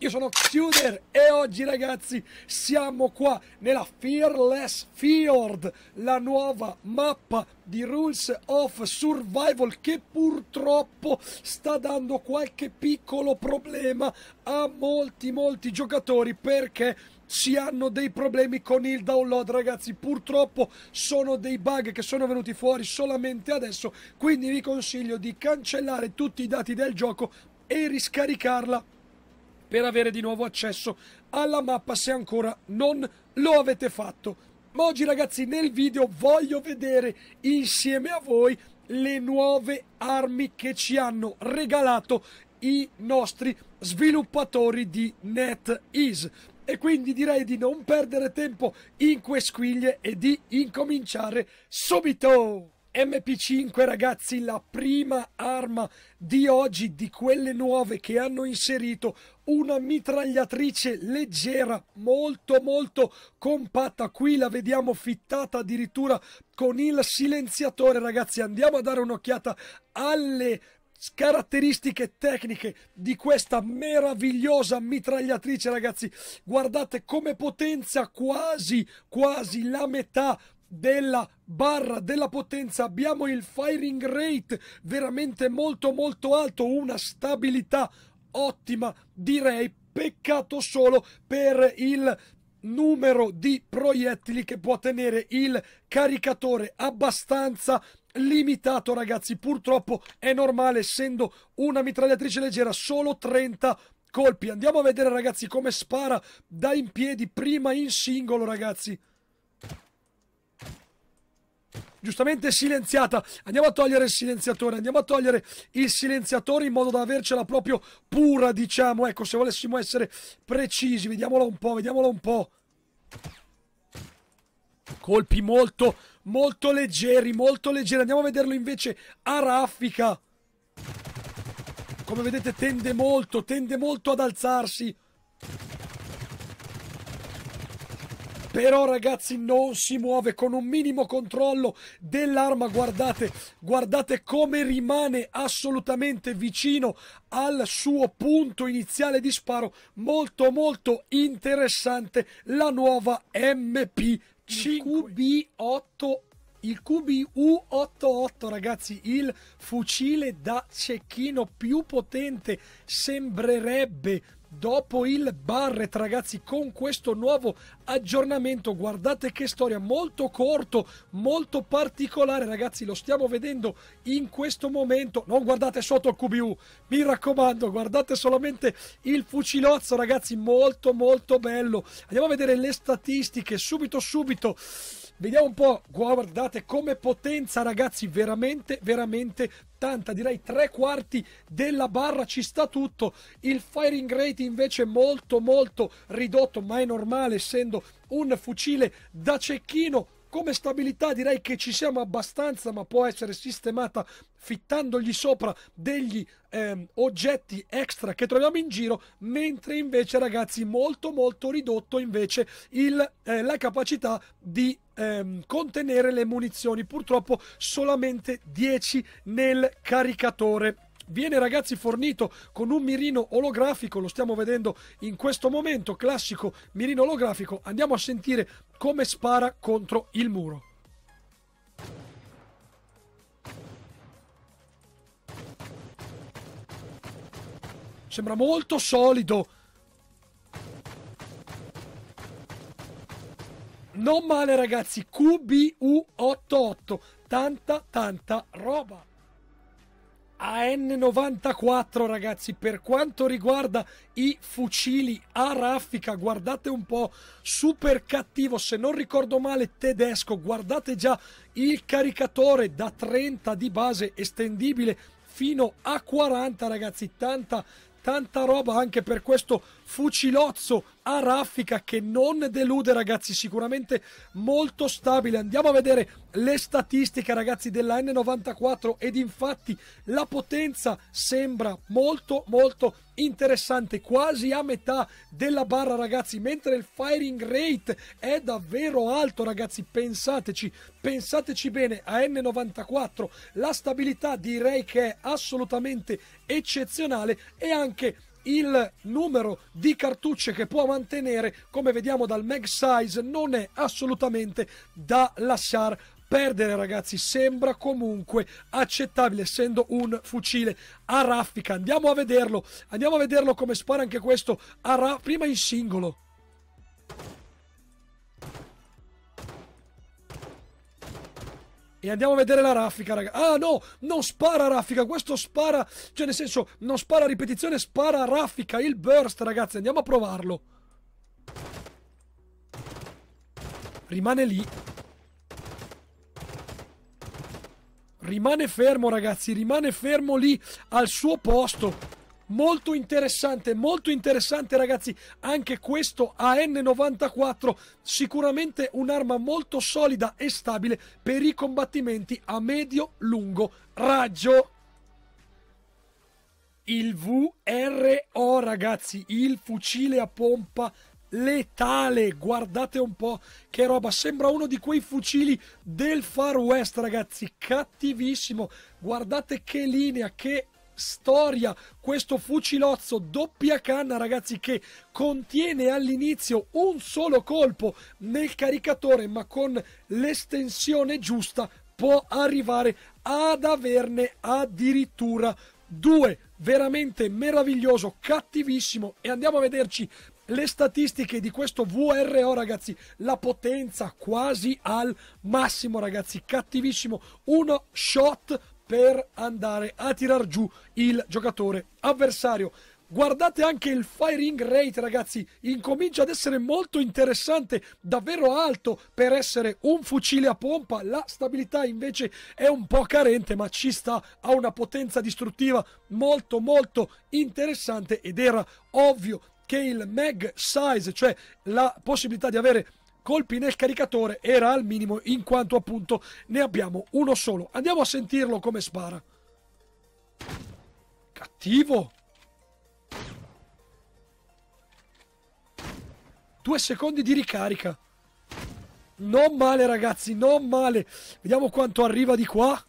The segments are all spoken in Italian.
Io sono Xuder e oggi ragazzi siamo qua nella Fearless Fjord, la nuova mappa di Rules of Survival che purtroppo sta dando qualche piccolo problema a molti molti giocatori perché si hanno dei problemi con il download ragazzi purtroppo sono dei bug che sono venuti fuori solamente adesso quindi vi consiglio di cancellare tutti i dati del gioco e riscaricarla per avere di nuovo accesso alla mappa se ancora non lo avete fatto. Ma oggi ragazzi nel video voglio vedere insieme a voi le nuove armi che ci hanno regalato i nostri sviluppatori di NetEase. E quindi direi di non perdere tempo in quelle squiglie e di incominciare subito! MP5 ragazzi la prima arma di oggi di quelle nuove che hanno inserito una mitragliatrice leggera molto molto compatta qui la vediamo fittata addirittura con il silenziatore ragazzi andiamo a dare un'occhiata alle caratteristiche tecniche di questa meravigliosa mitragliatrice ragazzi guardate come potenza quasi quasi la metà della barra della potenza abbiamo il firing rate veramente molto molto alto una stabilità ottima direi peccato solo per il numero di proiettili che può tenere il caricatore abbastanza limitato ragazzi purtroppo è normale essendo una mitragliatrice leggera solo 30 colpi andiamo a vedere ragazzi come spara da in piedi prima in singolo ragazzi giustamente silenziata. Andiamo a togliere il silenziatore, andiamo a togliere il silenziatore in modo da avercela proprio pura, diciamo. Ecco, se volessimo essere precisi, vediamola un po', vediamola un po'. Colpi molto, molto leggeri, molto leggeri. Andiamo a vederlo invece a raffica. Come vedete tende molto, tende molto ad alzarsi. però ragazzi non si muove con un minimo controllo dell'arma guardate guardate come rimane assolutamente vicino al suo punto iniziale di sparo molto molto interessante la nuova MP 5 QB8 il QBU-88 ragazzi il fucile da cecchino più potente sembrerebbe dopo il Barret ragazzi con questo nuovo aggiornamento guardate che storia molto corto molto particolare ragazzi lo stiamo vedendo in questo momento non guardate sotto il QBU mi raccomando guardate solamente il fucilozzo ragazzi molto molto bello andiamo a vedere le statistiche subito subito Vediamo un po', guardate come potenza ragazzi, veramente, veramente tanta, direi tre quarti della barra ci sta tutto, il firing rate invece molto molto ridotto, ma è normale essendo un fucile da cecchino come stabilità direi che ci siamo abbastanza ma può essere sistemata fittandogli sopra degli ehm, oggetti extra che troviamo in giro mentre invece ragazzi molto molto ridotto invece il, eh, la capacità di ehm, contenere le munizioni purtroppo solamente 10 nel caricatore Viene ragazzi fornito con un mirino olografico, lo stiamo vedendo in questo momento, classico mirino olografico. Andiamo a sentire come spara contro il muro. Sembra molto solido. Non male ragazzi, QBU88, tanta tanta roba. AN94 ragazzi per quanto riguarda i fucili a raffica guardate un po' super cattivo se non ricordo male tedesco guardate già il caricatore da 30 di base estendibile fino a 40 ragazzi tanta tanta roba anche per questo fucilozzo a raffica che non delude ragazzi, sicuramente molto stabile. Andiamo a vedere le statistiche ragazzi della N94 ed infatti la potenza sembra molto molto interessante, quasi a metà della barra ragazzi, mentre il firing rate è davvero alto ragazzi, pensateci, pensateci bene a N94, la stabilità direi che è assolutamente eccezionale e anche il numero di cartucce che può mantenere, come vediamo dal mag size, non è assolutamente da lasciar perdere ragazzi sembra comunque accettabile essendo un fucile a raffica andiamo a vederlo andiamo a vederlo come spara anche questo a ra- prima in singolo E andiamo a vedere la raffica, raga. Ah, no, non spara raffica, questo spara, cioè nel senso, non spara ripetizione, spara raffica, il burst, ragazzi, andiamo a provarlo. Rimane lì. Rimane fermo, ragazzi, rimane fermo lì al suo posto molto interessante, molto interessante ragazzi, anche questo AN94 sicuramente un'arma molto solida e stabile per i combattimenti a medio-lungo raggio. Il VRO ragazzi, il fucile a pompa letale. Guardate un po' che roba. Sembra uno di quei fucili del Far West, ragazzi. Cattivissimo. Guardate che linea, che storia questo fucilozzo doppia canna ragazzi che contiene all'inizio un solo colpo nel caricatore ma con l'estensione giusta può arrivare ad averne addirittura due veramente meraviglioso cattivissimo e andiamo a vederci le statistiche di questo VRO ragazzi la potenza quasi al massimo ragazzi cattivissimo uno shot per andare a tirar giù il giocatore avversario. Guardate anche il firing rate, ragazzi, incomincia ad essere molto interessante, davvero alto per essere un fucile a pompa. La stabilità invece è un po' carente, ma ci sta, ha una potenza distruttiva molto molto interessante ed era ovvio che il mag size, cioè la possibilità di avere colpi nel caricatore era al minimo in quanto appunto ne abbiamo uno solo. Andiamo a sentirlo come spara. Cattivo! Due secondi di ricarica. Non male ragazzi, non male. Vediamo quanto arriva di qua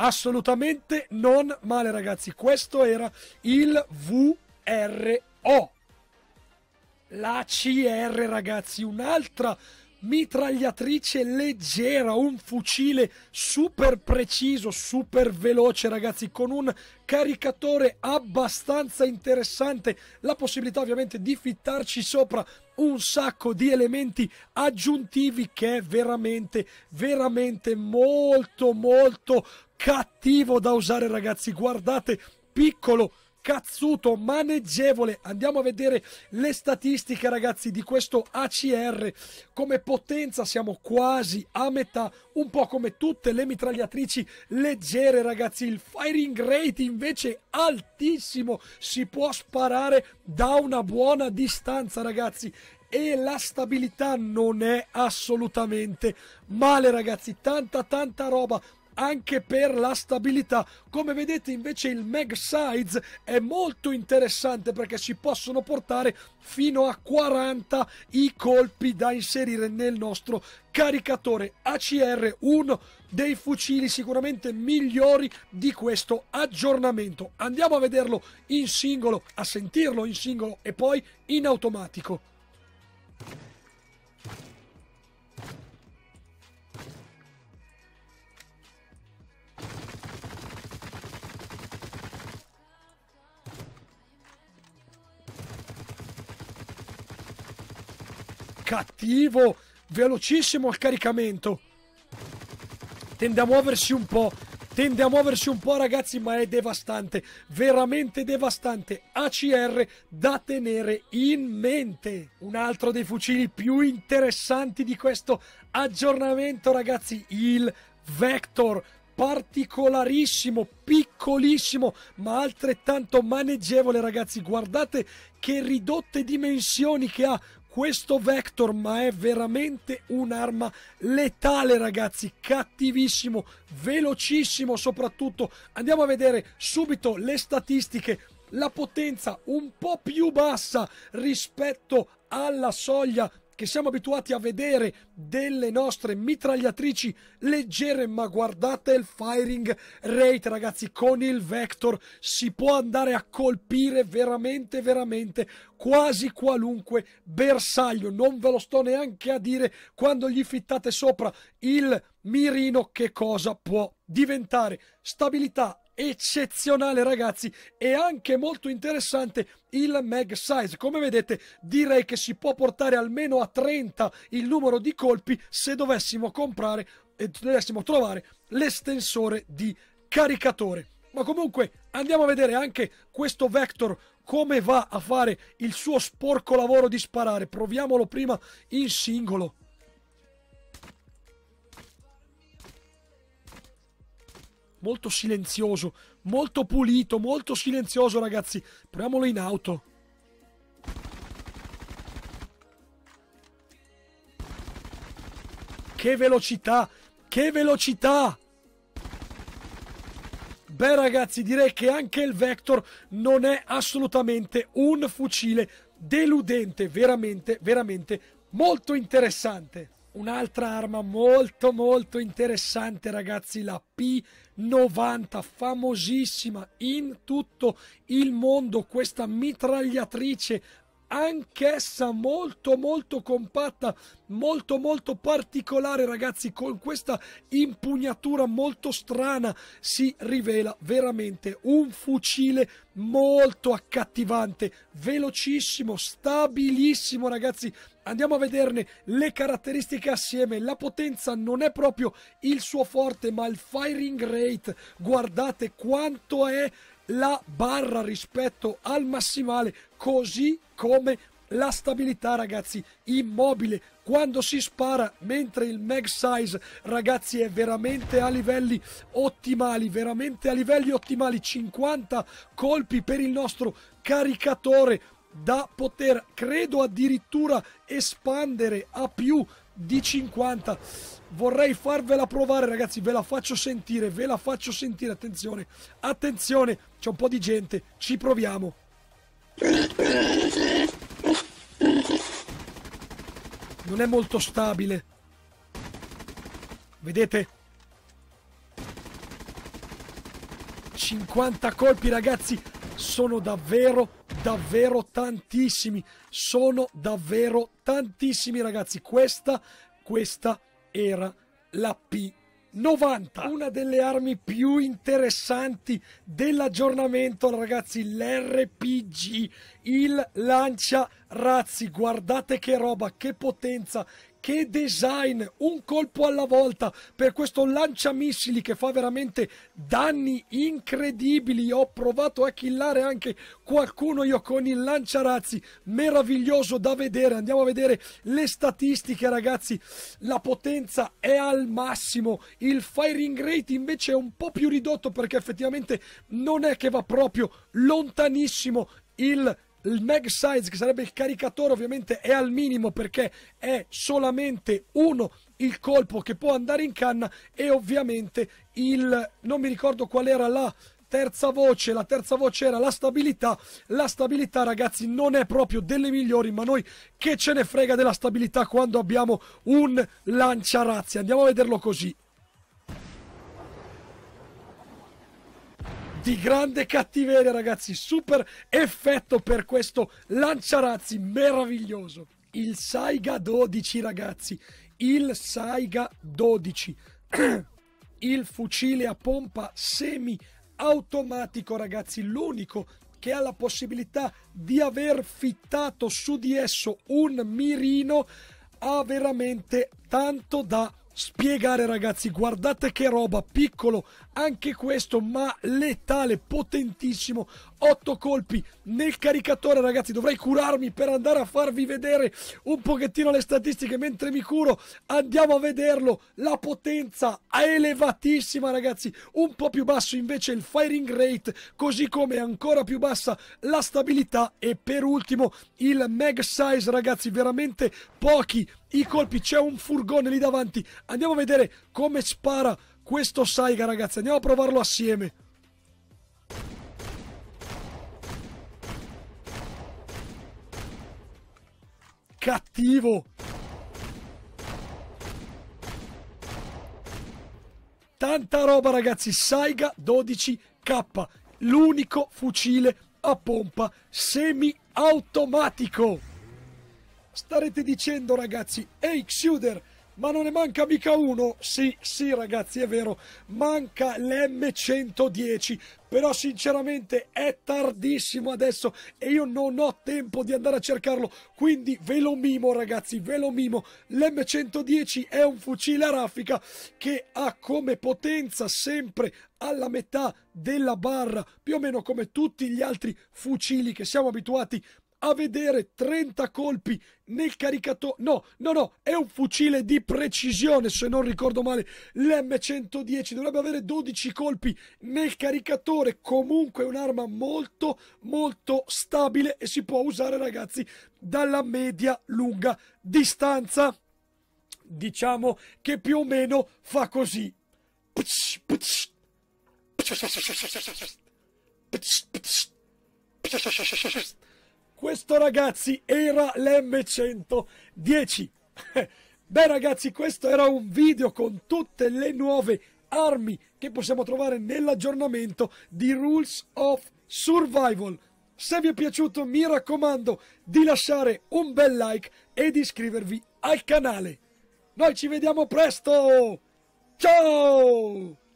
assolutamente non male ragazzi questo era il VRO la CR, ragazzi, un'altra mitragliatrice leggera, un fucile super preciso, super veloce ragazzi, con un caricatore abbastanza interessante, la possibilità ovviamente di fittarci sopra un sacco di elementi aggiuntivi che è veramente, veramente molto, molto cattivo da usare ragazzi, guardate, piccolo, cazzuto, maneggevole. Andiamo a vedere le statistiche, ragazzi, di questo ACR. Come potenza siamo quasi a metà, un po' come tutte le mitragliatrici leggere, ragazzi. Il firing rate invece altissimo, si può sparare da una buona distanza, ragazzi e la stabilità non è assolutamente male ragazzi tanta tanta roba anche per la stabilità. Come vedete invece il Mag Size è molto interessante perché si possono portare fino a 40 i colpi da inserire nel nostro caricatore ACR, uno dei fucili sicuramente migliori di questo aggiornamento. Andiamo a vederlo in singolo, a sentirlo in singolo e poi in automatico. cattivo, velocissimo al caricamento. Tende a muoversi un po', tende a muoversi un po' ragazzi, ma è devastante, veramente devastante. ACR da tenere in mente. Un altro dei fucili più interessanti di questo aggiornamento ragazzi, il Vector particolarissimo, piccolissimo, ma altrettanto maneggevole, ragazzi. Guardate che ridotte dimensioni che ha, questo Vector, ma è veramente un'arma letale, ragazzi. Cattivissimo, velocissimo soprattutto. Andiamo a vedere subito le statistiche. La potenza un po' più bassa rispetto alla soglia che siamo abituati a vedere delle nostre mitragliatrici leggere, ma guardate il firing rate, ragazzi, con il Vector si può andare a colpire veramente, veramente quasi qualunque bersaglio. Non ve lo sto neanche a dire quando gli fittate sopra il mirino che cosa può diventare. Stabilità, eccezionale ragazzi e anche molto interessante il mag size come vedete direi che si può portare almeno a 30 il numero di colpi se dovessimo comprare e dovessimo trovare l'estensore di caricatore ma comunque andiamo a vedere anche questo vector come va a fare il suo sporco lavoro di sparare proviamolo prima in singolo molto silenzioso, molto pulito, molto silenzioso ragazzi. Proviamolo in auto. Che velocità, che velocità! Beh ragazzi, direi che anche il Vector non è assolutamente un fucile deludente, veramente, veramente molto interessante. Un'altra arma molto molto interessante ragazzi, la P90, famosissima in tutto il mondo, questa mitragliatrice anch'essa molto molto compatta, molto molto particolare ragazzi, con questa impugnatura molto strana si rivela veramente un fucile molto accattivante, velocissimo, stabilissimo ragazzi. Andiamo a vederne le caratteristiche assieme. La potenza non è proprio il suo forte, ma il firing rate, guardate quanto è la barra rispetto al massimale, così come la stabilità ragazzi immobile quando si spara mentre il mag size ragazzi è veramente a livelli ottimali veramente a livelli ottimali 50 colpi per il nostro caricatore da poter credo addirittura espandere a più di 50 vorrei farvela provare ragazzi ve la faccio sentire ve la faccio sentire attenzione attenzione c'è un po' di gente ci proviamo non è molto stabile vedete 50 colpi ragazzi sono davvero davvero tantissimi, sono davvero tantissimi ragazzi. Questa, questa era la P. 90, una delle armi più interessanti dell'aggiornamento, ragazzi, l'RPG, il lancia razzi, guardate che roba, che potenza, che design, un colpo alla volta per questo lanciamissili che fa veramente danni incredibili. Ho provato a killare anche qualcuno io con il lanciarazzi, meraviglioso da vedere. Andiamo a vedere le statistiche, ragazzi. La potenza è al massimo, il firing rate invece è un po' più ridotto perché effettivamente non è che va proprio lontanissimo il lanciarazzi il mag size che sarebbe il caricatore ovviamente è al minimo perché è solamente uno il colpo che può andare in canna e ovviamente il non mi ricordo qual era la terza voce, la terza voce era la stabilità. La stabilità, ragazzi, non è proprio delle migliori, ma noi che ce ne frega della stabilità quando abbiamo un lanciarazzi. Andiamo a vederlo così. di grande cattiveria, ragazzi. Super effetto per questo lanciarazzi meraviglioso. Il Saiga 12, ragazzi. Il Saiga 12. il fucile a pompa semi automatico, ragazzi. L'unico che ha la possibilità di aver fittato su di esso un mirino ha veramente tanto da spiegare ragazzi guardate che roba piccolo anche questo ma letale, potentissimo, otto colpi nel caricatore ragazzi, dovrei curarmi per andare a farvi vedere un pochettino le statistiche mentre mi curo, andiamo a vederlo, la potenza è elevatissima ragazzi, un po' più basso invece il firing rate, così come ancora più bassa la stabilità e per ultimo il mag size ragazzi, veramente pochi i colpi, c'è un furgone lì davanti, andiamo a vedere come spara questo Saiga ragazzi andiamo a provarlo assieme cattivo tanta roba ragazzi Saiga 12k l'unico fucile a pompa semi automatico starete dicendo ragazzi ehi hey, Xuder ma non ne manca mica uno. Sì, sì ragazzi, è vero, manca l'M110, però sinceramente è tardissimo adesso e io non ho tempo di andare a cercarlo, quindi ve lo mimo ragazzi, ve lo mimo. L'M110 è un fucile a raffica che ha come potenza sempre alla metà della barra, più o meno come tutti gli altri fucili che siamo abituati a a vedere 30 colpi nel caricatore. No, no, no, è un fucile di precisione, se non ricordo male. L'M110 dovrebbe avere 12 colpi nel caricatore. Comunque è un'arma molto, molto stabile e si può usare, ragazzi, dalla media lunga distanza. Diciamo che più o meno fa così. Psh, psh. Psh, questo ragazzi era l'M110. Beh ragazzi, questo era un video con tutte le nuove armi che possiamo trovare nell'aggiornamento di Rules of Survival. Se vi è piaciuto mi raccomando di lasciare un bel like e di iscrivervi al canale. Noi ci vediamo presto! Ciao!